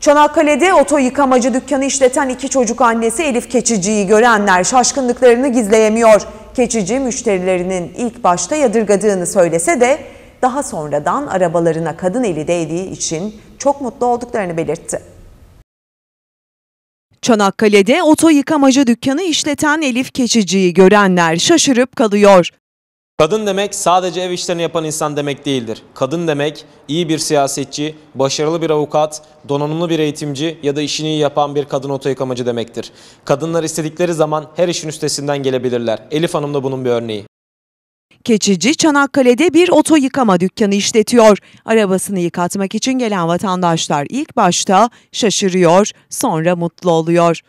Çanakkale'de oto yıkamacı dükkanı işleten iki çocuk annesi Elif Keçici'yi görenler şaşkınlıklarını gizleyemiyor. Keçici müşterilerinin ilk başta yadırgadığını söylese de daha sonradan arabalarına kadın eli değdiği için çok mutlu olduklarını belirtti. Çanakkale'de oto yıkamacı dükkanı işleten Elif Keçici'yi görenler şaşırıp kalıyor. Kadın demek sadece ev işlerini yapan insan demek değildir. Kadın demek iyi bir siyasetçi, başarılı bir avukat, donanımlı bir eğitimci ya da işini iyi yapan bir kadın oto yıkamacı demektir. Kadınlar istedikleri zaman her işin üstesinden gelebilirler. Elif Hanım da bunun bir örneği. Keçici Çanakkale'de bir oto yıkama dükkanı işletiyor. Arabasını yıkatmak için gelen vatandaşlar ilk başta şaşırıyor, sonra mutlu oluyor.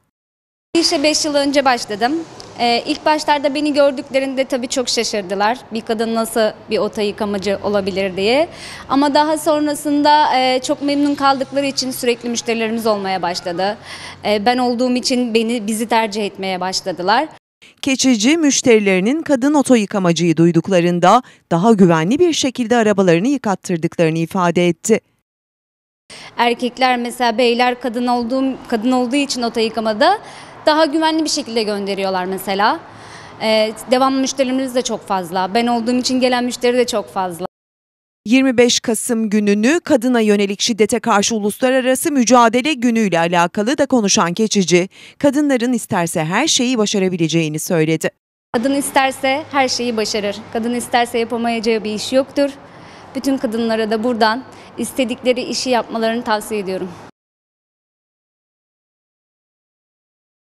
İşe 5 yıl önce başladım. Ee, ilk başlarda beni gördüklerinde tabii çok şaşırdılar. Bir kadın nasıl bir ota yıkamacı olabilir diye. Ama daha sonrasında e, çok memnun kaldıkları için sürekli müşterilerimiz olmaya başladı. E, ben olduğum için beni bizi tercih etmeye başladılar. Keçici müşterilerinin kadın oto yıkamacıyı duyduklarında daha güvenli bir şekilde arabalarını yıkattırdıklarını ifade etti. Erkekler mesela beyler kadın olduğum kadın olduğu için oto yıkamada daha güvenli bir şekilde gönderiyorlar mesela. Ee, devamlı müşterimiz de çok fazla. Ben olduğum için gelen müşteri de çok fazla. 25 Kasım gününü kadına yönelik şiddete karşı uluslararası mücadele günüyle alakalı da konuşan Keçici, kadınların isterse her şeyi başarabileceğini söyledi. Kadın isterse her şeyi başarır. Kadın isterse yapamayacağı bir iş yoktur. Bütün kadınlara da buradan istedikleri işi yapmalarını tavsiye ediyorum.